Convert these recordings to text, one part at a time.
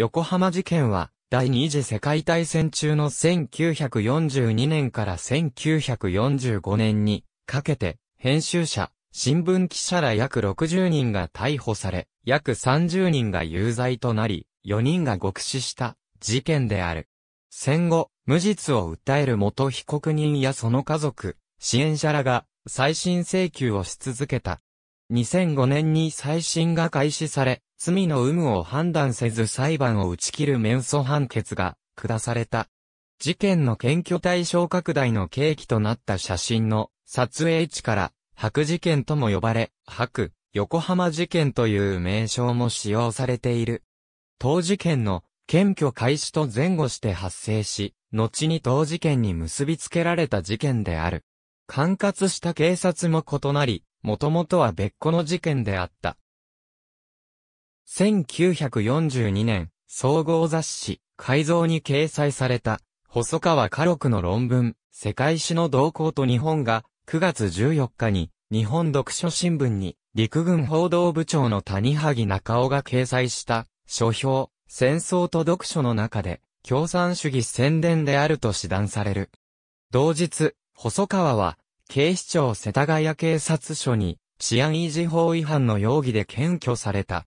横浜事件は、第二次世界大戦中の1942年から1945年にかけて、編集者、新聞記者ら約60人が逮捕され、約30人が有罪となり、4人が獄死した事件である。戦後、無実を訴える元被告人やその家族、支援者らが再審請求をし続けた2005年に再審が開始され、罪の有無を判断せず裁判を打ち切る免訴判決が下された。事件の検挙対象拡大の契機となった写真の撮影地から白事件とも呼ばれ、白、横浜事件という名称も使用されている。当事件の検挙開始と前後して発生し、後に当事件に結びつけられた事件である。管轄した警察も異なり、もともとは別個の事件であった。1942年、総合雑誌、改造に掲載された、細川家禄の論文、世界史の動向と日本が、9月14日に、日本読書新聞に、陸軍報道部長の谷萩中尾が掲載した、書評、戦争と読書の中で、共産主義宣伝であると指断される。同日、細川は、警視庁世田谷警察署に治安維持法違反の容疑で検挙された。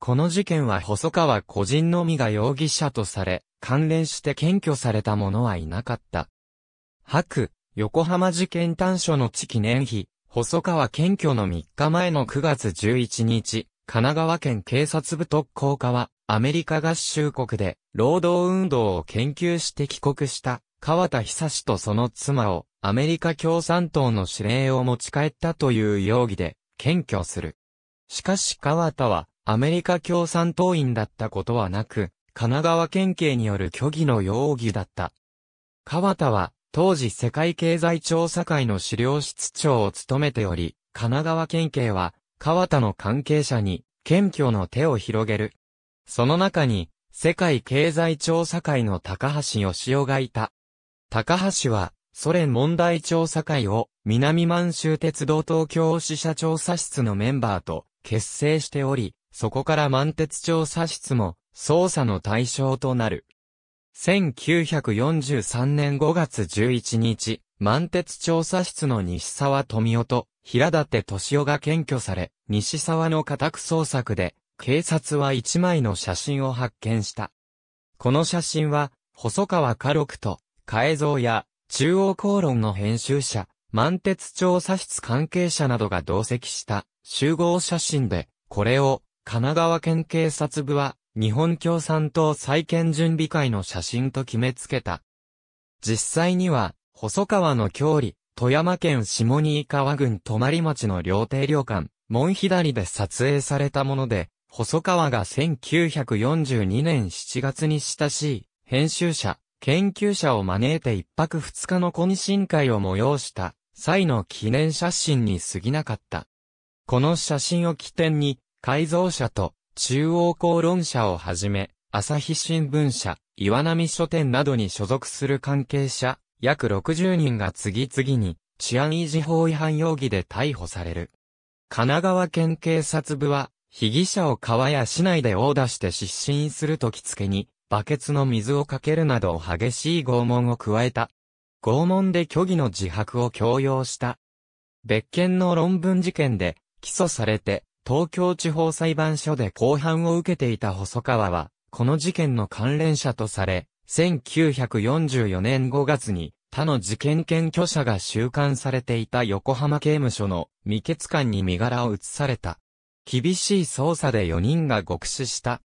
この事件は細川個人のみが容疑者とされ、関連して検挙された者はいなかった。白、横浜事件短所の地記念碑、細川検挙の3日前の9月11日、神奈川県警察部特攻課は、アメリカ合衆国で、労働運動を研究して帰国した、川田久志とその妻をアメリカ共産党の指令を持ち帰ったという容疑で検挙する。しかし川田はアメリカ共産党員だったことはなく、神奈川県警による虚偽の容疑だった。川田は当時世界経済調査会の資料室長を務めており、神奈川県警は川田の関係者に謙虚の手を広げる。その中に、世界経済調査会の高橋義夫がいた。高橋は、ソ連問題調査会を、南満州鉄道東京支社調査室のメンバーと結成しており、そこから満鉄調査室も、捜査の対象となる。1943年5月11日、満鉄調査室の西沢富夫と平立敏夫が検挙され、西沢の家宅捜索で、警察は一枚の写真を発見した。この写真は、細川家禄と改造や、中央公論の編集者、満鉄調査室関係者などが同席した集合写真で、これを神奈川県警察部は日本共産党再建準備会の写真と決めつけた。実際には、細川の郷里、富山県下新川郡泊町の料亭旅館、門左で撮影されたもので、細川が1942年7月に親しい編集者、研究者を招いて一泊二日の懇親会を催した際の記念写真に過ぎなかった。この写真を起点に、改造者と中央公論者をはじめ、朝日新聞社、岩波書店などに所属する関係者、約60人が次々に治安維持法違反容疑で逮捕される。神奈川県警察部は、被疑者を川や市内で殴打して失神するときつけに、バケツの水をかけるなど激しい拷問を加えた。拷問で虚偽の自白を強要した。別件の論文事件で起訴されて東京地方裁判所で公判を受けていた細川は、この事件の関連者とされ、1944年5月に他の事件検挙者が収監されていた横浜刑務所の未決官に身柄を移された。厳しい捜査で4人が獄死した。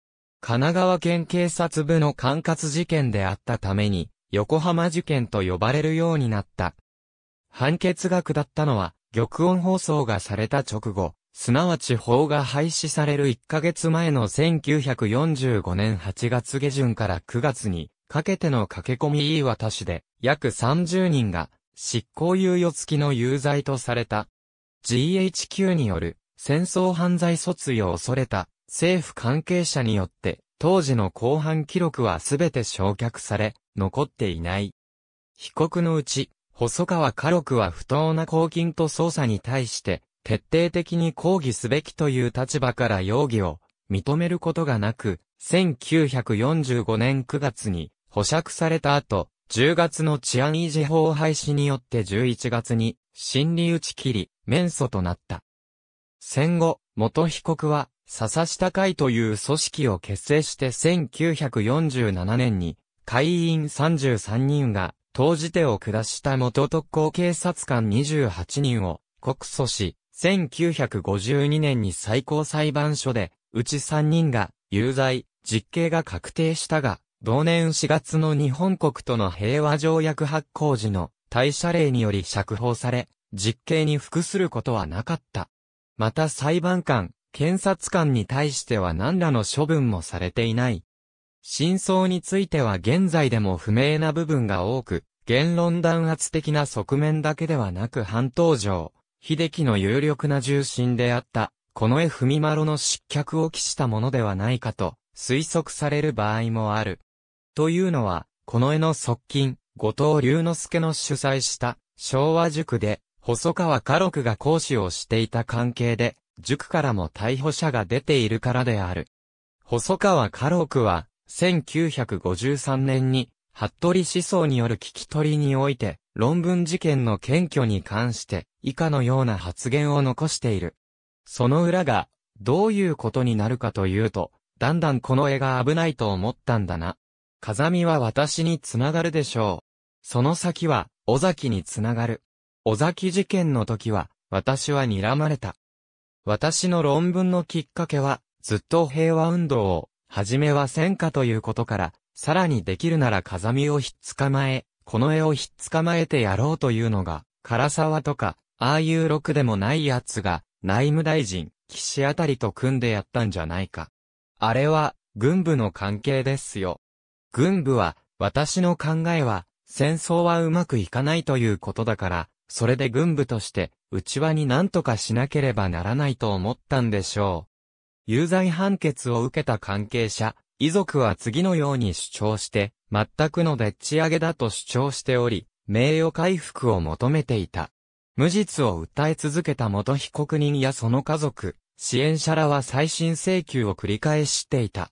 神奈川県警察部の管轄事件であったために、横浜事件と呼ばれるようになった。判決が下ったのは、玉音放送がされた直後、すなわち法が廃止される1ヶ月前の1945年8月下旬から9月にかけての駆け込み言い渡しで約30人が執行猶予付きの有罪とされた。GHQ による戦争犯罪訴追を恐れた政府関係者によって、当時の公判記録はすべて焼却され、残っていない。被告のうち、細川家六は不当な公金と捜査に対して、徹底的に抗議すべきという立場から容疑を認めることがなく、1945年9月に保釈された後、10月の治安維持法廃止によって11月に審理打ち切り、免訴となった。戦後、元被告は笹下会という組織を結成して1947年に、会員33人が、当時手を下した元特攻警察官28人を告訴し、1952年に最高裁判所で、うち3人が有罪、実刑が確定したが、同年4月の日本国との平和条約発行時の退社令により釈放され、実刑に服することはなかった。また裁判官、検察官に対しては何らの処分もされていない。真相については現在でも不明な部分が多く、言論弾圧的な側面だけではなく半島上、秀樹の有力な重心であった、この絵文丸の失脚を期したものではないかと、推測される場合もある。というのは、この絵の側近、後藤龍之介の主催した、昭和塾で、細川家禄が講師をしていた関係で、塾からも逮捕者が出ているからである。細川家禄は、1953年に、服部思想による聞き取りにおいて、論文事件の検挙に関して、以下のような発言を残している。その裏が、どういうことになるかというと、だんだんこの絵が危ないと思ったんだな。風見は私につながるでしょう。その先は、尾崎につながる。尾崎事件の時は、私は睨まれた。私の論文のきっかけは、ずっと平和運動を、はじめは戦火ということから、さらにできるなら風見をひっつかまえ、この絵をひっつかまえてやろうというのが、唐沢とか、ああいうろくでもないやつが、内務大臣、岸あたりと組んでやったんじゃないか。あれは、軍部の関係ですよ。軍部は、私の考えは、戦争はうまくいかないということだから、それで軍部として、内輪に何とかしなければならないと思ったんでしょう。有罪判決を受けた関係者、遺族は次のように主張して、全くのでっち上げだと主張しており、名誉回復を求めていた。無実を訴え続けた元被告人やその家族、支援者らは再審請求を繰り返していた。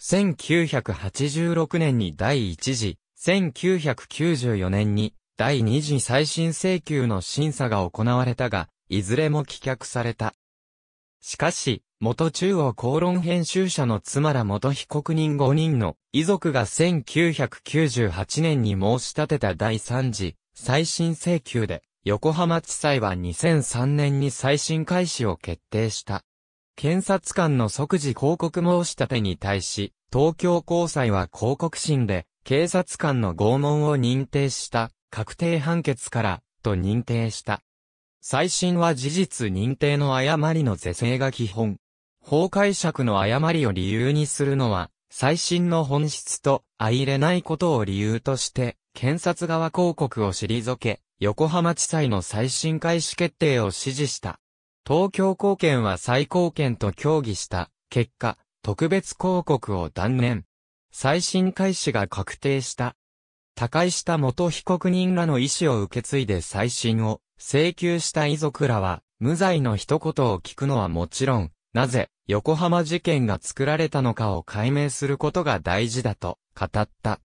1986年に第1次、1994年に第2次再審請求の審査が行われたが、いずれも棄却された。しかし、元中央公論編集者の妻ら元被告人5人の遺族が1998年に申し立てた第3次再審請求で、横浜地裁は2003年に再審開始を決定した。検察官の即時抗告申し立てに対し、東京高裁は抗告審で、警察官の拷問を認定した確定判決から、と認定した。再審は事実認定の誤りの是正が基本。法解釈の誤りを理由にするのは、再審の本質と相入れないことを理由として、検察側広告を退け、横浜地裁の再審開始決定を指示した。東京高検は最高検と協議した、結果、特別広告を断念。再審開始が確定した他界した元被告人らの意思を受け継いで再審を請求した遺族らは、無罪の一言を聞くのはもちろん、なぜ横浜事件が作られたのかを解明することが大事だと語った。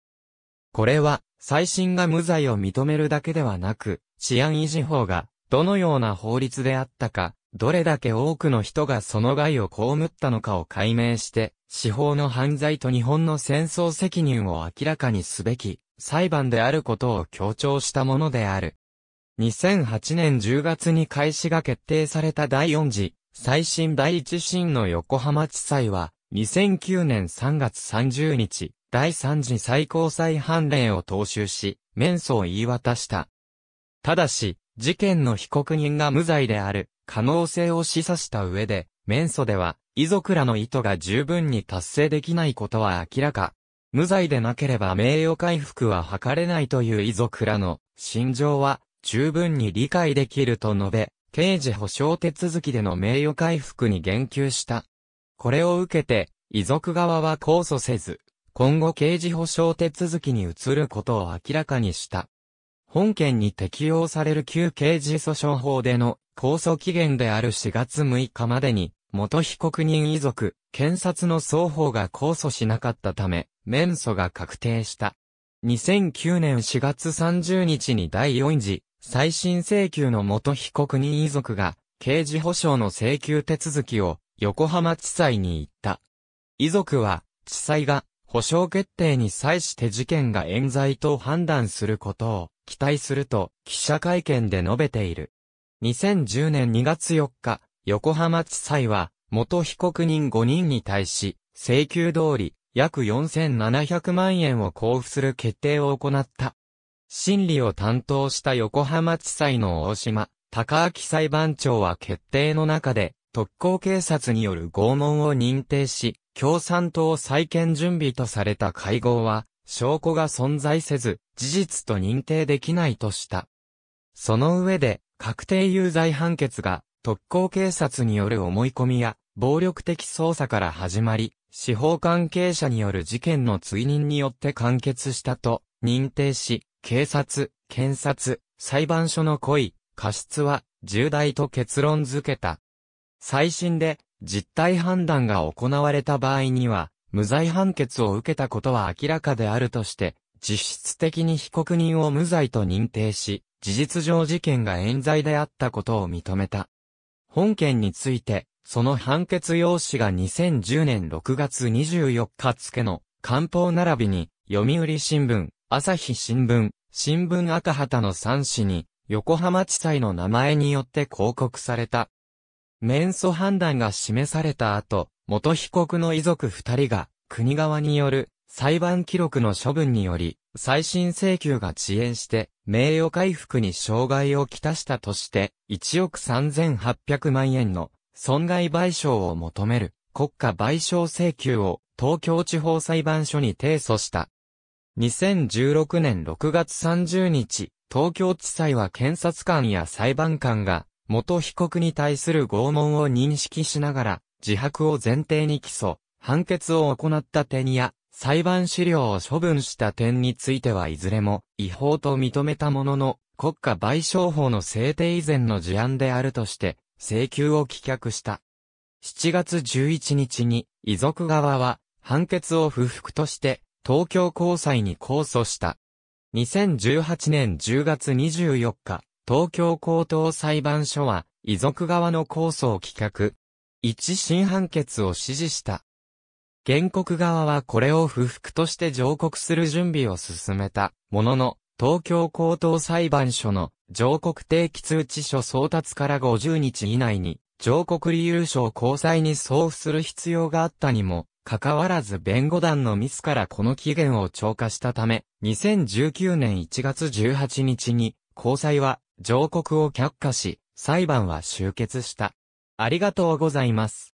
これは、再審が無罪を認めるだけではなく、治安維持法がどのような法律であったか、どれだけ多くの人がその害を被ったのかを解明して、司法の犯罪と日本の戦争責任を明らかにすべき裁判であることを強調したものである。2008年10月に開始が決定された第4次、最新第1審の横浜地裁は、2009年3月30日、第3次最高裁判例を踏襲し、免訴を言い渡した。ただし、事件の被告人が無罪である可能性を示唆した上で、免訴では遺族らの意図が十分に達成できないことは明らか無罪でなければ名誉回復は図れないという遺族らの心情は十分に理解できると述べ、刑事保障手続きでの名誉回復に言及した。これを受けて、遺族側は控訴せず、今後刑事保障手続きに移ることを明らかにした。本件に適用される旧刑事訴訟法での控訴期限である4月6日までに、元被告人遺族、検察の双方が控訴しなかったため、免訴が確定した。2009年4月30日に第4次、再審請求の元被告人遺族が、刑事保障の請求手続きを、横浜地裁に行った。遺族は、地裁が、保障決定に際して事件が冤罪と判断することを、期待すると、記者会見で述べている。2010年2月4日、横浜地裁は、元被告人5人に対し、請求通り、約4700万円を交付する決定を行った。審理を担当した横浜地裁の大島、高明裁判長は決定の中で、特攻警察による拷問を認定し、共産党再建準備とされた会合は、証拠が存在せず、事実と認定できないとした。その上で、確定有罪判決が、特攻警察による思い込みや、暴力的捜査から始まり、司法関係者による事件の追認によって完結したと認定し、警察、検察、裁判所の故意、過失は重大と結論付けた。最新で実態判断が行われた場合には、無罪判決を受けたことは明らかであるとして、実質的に被告人を無罪と認定し、事実上事件が冤罪であったことを認めた。本件について、その判決用紙が2010年6月24日付の官報並びに、読売新聞、朝日新聞、新聞赤旗の3紙に、横浜地裁の名前によって広告された。免訴判断が示された後、元被告の遺族二人が、国側による裁判記録の処分により、再審請求が遅延して、名誉回復に障害をきたしたとして、1億3800万円の損害賠償を求める国家賠償請求を東京地方裁判所に提訴した。2016年6月30日、東京地裁は検察官や裁判官が、元被告に対する拷問を認識しながら、自白を前提に起訴、判決を行った点や、裁判資料を処分した点についてはいずれも違法と認めたものの、国家賠償法の制定以前の事案であるとして、請求を棄却した。7月11日に、遺族側は、判決を不服として、東京高裁に控訴した。2018年10月24日、東京高等裁判所は、遺族側の控訴を棄却。一審判決を支持した。原告側はこれを不服として上告する準備を進めたものの、東京高等裁判所の上告定期通知書送達から50日以内に、上告理由書を交際に送付する必要があったにも、かかわらず弁護団のミスからこの期限を超過したため、2019年1月18日に、交際は上告を却下し、裁判は終結した。ありがとうございます。